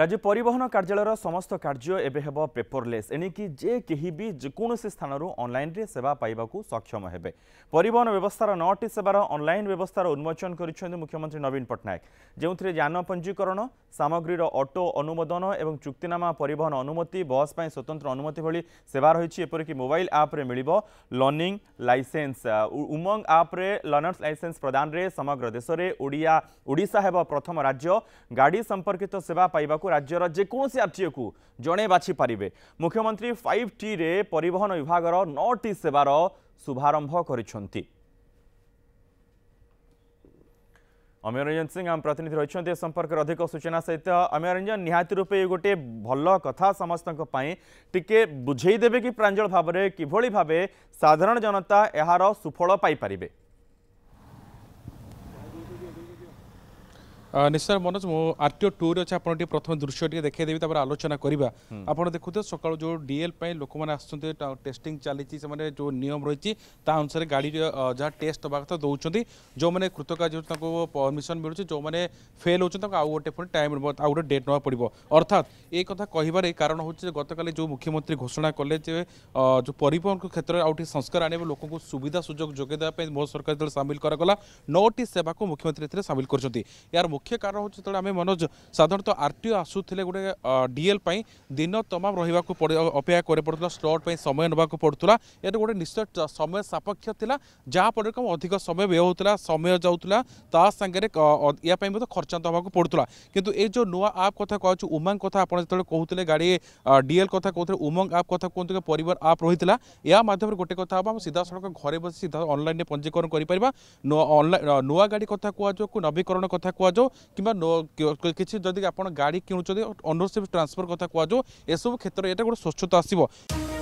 রাজ্য পরিবহন কার্যালয়ের সমস্ত কার্য এবে হব পেপরলেস এণিকি যে কেহি বি যেকোনসি স্থানর অনলাইনরে সেবা পাইবা সক্ষম হবে পরিবহন ব্যবস্থার নটি সেবার অনলাইন ব্যবস্থার উন্মোচন করেছেন মুখ্যমন্ত্রী নবীন পট্টনাক যে যান পঞ্জীকরণ সামগ্রীর অটো অনুমোদন এবং চুক্তিনামা পরিবহন অনুমতি বস পাই স্বতন্ত্র অনুমতি ভি সেবা রয়েছে এপরিকি মোবাইল আপ্রে মিলব লর্নিং লাইসেন্স উমং আপ্রে লর্নর্স লাইসেন্স প্রদানের সমগ্র দেশের ওড়িয়া ওড়িশা হব প্রথম রাজ্য গাড়ি সম্পর্কিত সেবা পাইবা ନେବାକୁ ରାଜ୍ୟର ଯେକୌଣସି ଆର୍ଟିଓକୁ ଜଣେ ବାଛିପାରିବେ ମୁଖ୍ୟମନ୍ତ୍ରୀ ଫାଇଭ୍ ଟିରେ ପରିବହନ ବିଭାଗର ନଅଟି ସେବାର ଶୁଭାରମ୍ଭ କରିଛନ୍ତି ଅମୀୟ ରଞ୍ଜନ ସିଂ ଆମ ପ୍ରତିନିଧି ରହିଛନ୍ତି ଏ ସମ୍ପର୍କରେ ଅଧିକ ସୂଚନା ସହିତ ଅମୀୟ ନିହାତି ରୂପେ ଏ ଗୋଟିଏ ଭଲ କଥା ସମସ୍ତଙ୍କ ପାଇଁ ଟିକେ ବୁଝେଇ ଦେବେ କି ପ୍ରାଞ୍ଜଳ ଭାବରେ କିଭଳି ଭାବେ ସାଧାରଣ ଜନତା ଏହାର ସୁଫଳ ପାଇପାରିବେ ନିଶ୍ଚୟ ମନୋଜ ମୁଁ ଆର୍ ଟି ଓ ଟୁରେ ଅଛି ଆପଣ ଟିକେ ପ୍ରଥମେ ଦୃଶ୍ୟ ଟିକେ ଦେଖାଇଦେବି ତାପରେ ଆଲୋଚନା କରିବା ଆପଣ ଦେଖୁଥିବେ ସକାଳୁ ଯେଉଁ ଡିଏଲ୍ ପାଇଁ ଲୋକମାନେ ଆସୁଛନ୍ତି ଟେଷ୍ଟିଂ ଚାଲିଛି ସେମାନେ ଯେଉଁ ନିୟମ ରହିଛି ତା ଅନୁସାରେ ଗାଡ଼ିର ଯାହା ଟେଷ୍ଟ ଦେବା କଥା ଦେଉଛନ୍ତି ଯେଉଁମାନେ କୃତକାର୍ଯ୍ୟ ହେଉଛି ତାଙ୍କୁ ପରମିସନ୍ ମିଳୁଛି ଯେଉଁମାନେ ଫେଲ୍ ହେଉଛନ୍ତି ତାଙ୍କୁ ଆଉ ଗୋଟେ ପୁଣି ଟାଇମ୍ ଆଉ ଗୋଟେ ଡେଟ୍ ନେବାକୁ ପଡ଼ିବ ଅର୍ଥାତ୍ ଏ କଥା କହିବାର ଏ କାରଣ ହେଉଛି ଯେ ଗତକାଲି ଯେଉଁ ମୁଖ୍ୟମନ୍ତ୍ରୀ ଘୋଷଣା କଲେ ଯେ ଯେଉଁ ପରିବହନ କ୍ଷେତ୍ରରେ ଆଉ ଟିକେ ସଂସ୍କାର ଆଣିବେ ଲୋକଙ୍କୁ ସୁବିଧା ସୁଯୋଗ ଯୋଗାଇ ଦେବା ପାଇଁ ମୋ ସରକାର ଯେତେବେଳେ ସାମିଲ କରାଗଲା ନଅଟି ସେବାକୁ ମୁଖ୍ୟମନ୍ତ୍ରୀ ଏଥିରେ ସାମିଲ କରିଛନ୍ତି ଏହାର ମୁଖ୍ୟ କାରଣ ହେଉଛି ଯେତେବେଳେ ଆମେ ମନୋଜ ସାଧାରଣତଃ ଆର୍ ଟି ଓ ଆସୁଥିଲେ ଗୋଟେ ଡିଏଲ୍ ପାଇଁ ଦିନ ତମାମ ରହିବାକୁ ଅପେକ୍ଷା କରି ପଡ଼ୁଥିଲା ସ୍ଲଟ୍ ପାଇଁ ସମୟ ନେବାକୁ ପଡ଼ୁଥିଲା ଏଠି ଗୋଟେ ନିଶ୍ଚୟ ସମୟ ସାପେକ୍ଷ ଥିଲା ଯାହାଫଳରେ କ'ଣ ଅଧିକ ସମୟ ବ୍ୟୟ ହେଉଥିଲା ସମୟ ଯାଉଥିଲା ତା ସାଙ୍ଗରେ ୟା ପାଇଁ ମଧ୍ୟ ଖର୍ଚ୍ଚାନ୍ତ ହେବାକୁ ପଡ଼ୁଥିଲା କିନ୍ତୁ ଏ ଯେଉଁ ନୂଆ ଆପ୍ କଥା କୁହାଯାଉଛି ଉମାଙ୍ଗ କଥା ଆପଣ ଯେତେବେଳେ କହୁଥିଲେ ଗାଡ଼ି ଡିଏଲ୍ କଥା କହୁଥିଲେ ଉମଙ୍ଗ ଆପ୍ କଥା କୁହନ୍ତୁ ପରିବାର ଆପ୍ ରହିଥିଲା ଏହା ମାଧ୍ୟମରେ ଗୋଟେ କଥା ହେବ ଆମେ ସିଧାସଳଖ ଘରେ ବସି ସିଧା ଅନଲାଇନ୍ରେ ପଞ୍ଜୀକରଣ କରିପାରିବା ନୂଆ ଗାଡ଼ି କଥା କୁହାଯାଉ ନବୀକରଣ କଥା କୁହାଯାଉ କିମ୍ବା କିଛି ଯଦି ଆପଣ ଗାଡ଼ି କିଣୁଛନ୍ତି ଓନରସିପ୍ ଟ୍ରାନ୍ସଫର କଥା କୁହାଯାଉ ଏସବୁ କ୍ଷେତ୍ରରେ ଏଇଟା ଗୋଟେ ସ୍ୱଚ୍ଛତା ଆସିବ